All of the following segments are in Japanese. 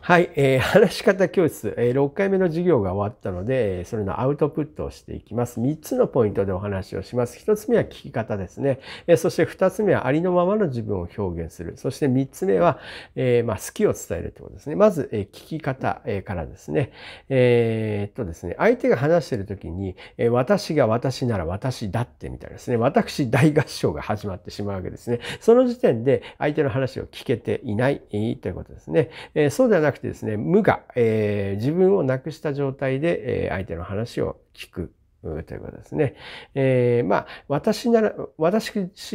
はい、えー、話し方教室、えー、6回目の授業が終わったので、それのアウトプットをしていきます。3つのポイントでお話をします。1つ目は聞き方ですね。えそして2つ目はありのままの自分を表現する。そして3つ目は、えー、まあ、好きを伝えるということですね。まず、え聞き方、えからですね。えー、っとですね、相手が話している時に、え私が私なら私だってみたいですね。私大合唱が始まってしまうわけですね。その時点で相手の話を聞けていない、ということですね。えそうではなくてですね、無我、えー、自分をなくした状態で、えー、相手の話を聞く。ということですね。えー、まあ、私なら、私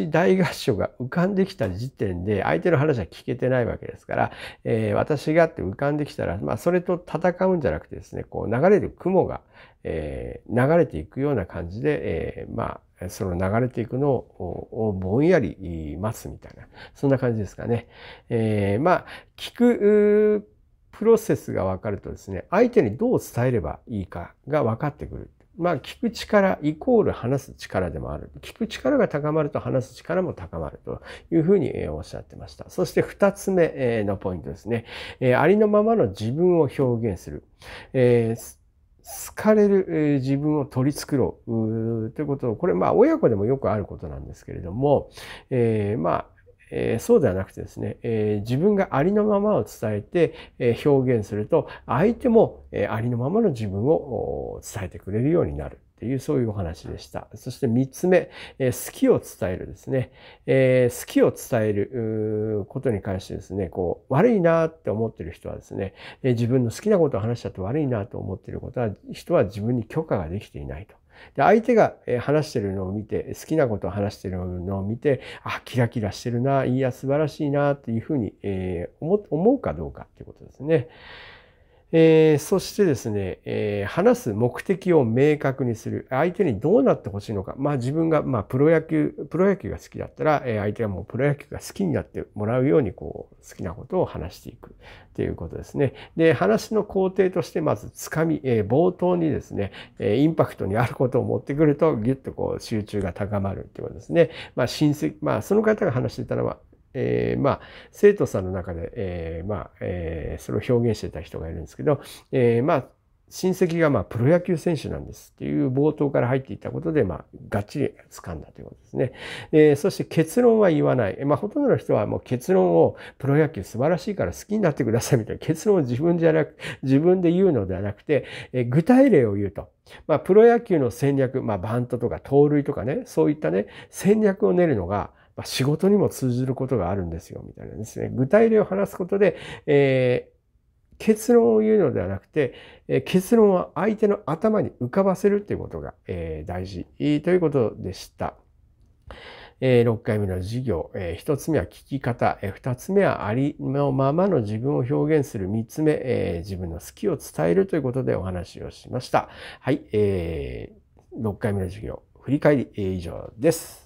大合唱が浮かんできた時点で、相手の話は聞けてないわけですから、えー、私がって浮かんできたら、まあ、それと戦うんじゃなくてですね、こう流れる雲が、えー、流れていくような感じで、えー、まあ、その流れていくのをぼんやり待つみたいな、そんな感じですかね。えー、まあ、聞くプロセスが分かるとですね、相手にどう伝えればいいかが分かってくる。まあ、聞く力イコール話す力でもある。聞く力が高まると話す力も高まるというふうにおっしゃってました。そして二つ目のポイントですね。ありのままの自分を表現する。好かれる自分を取り繕うということを、これまあ親子でもよくあることなんですけれども、えー、まあえそうではなくてですね、え自分がありのままを伝えて、え表現すると相手も、えありのままの自分を伝えてくれるようになる。っていうそういうお話でした。そして3つ目、え好きを伝えるですね。え好きを伝えることに関してですね、こう悪いなって思ってる人はですね、え自分の好きなことを話しちゃって悪いなと思ってることは人は自分に許可ができていないと。で相手が話してるのを見て好きなことを話してるのを見てあキラキラしてるないや素晴らしいなっていうふうに、えー、思うかどうかっていうことですね。えー、そしてですね、えー、話す目的を明確にする。相手にどうなってほしいのか。まあ自分が、まあプロ野球、プロ野球が好きだったら、えー、相手はもうプロ野球が好きになってもらうように、こう、好きなことを話していくっていうことですね。で、話の工程として、まずつかみ、えー、冒頭にですね、えー、インパクトにあることを持ってくると、ぎゅっとこう、集中が高まるっていうことですね。まあ親戚、まあその方が話してたのは、えー、まあ、生徒さんの中で、えー、まあ、えー、それを表現してた人がいるんですけど、えまあ、親戚がまあプロ野球選手なんですっていう冒頭から入っていたことで、まあ、がっちり掴んだということですね。えー、そして結論は言わない。まあ、ほとんどの人はもう結論をプロ野球素晴らしいから好きになってくださいみたいな結論を自分じゃなく、自分で言うのではなくて、えー、具体例を言うと。まあ、プロ野球の戦略、まあ、バントとか盗塁とかね、そういったね、戦略を練るのが、まあ、仕事にも通じることがあるんですよ、みたいなですね。具体例を話すことで、えー結論を言うのではなくて、え結論は相手の頭に浮かばせるということが、え大事ということでした。え6回目の授業、え1つ目は聞き方、え2つ目はありのままの自分を表現する、3つ目、え自分の好きを伝えるということでお話をしました。はい、え6回目の授業、振り返り、え以上です。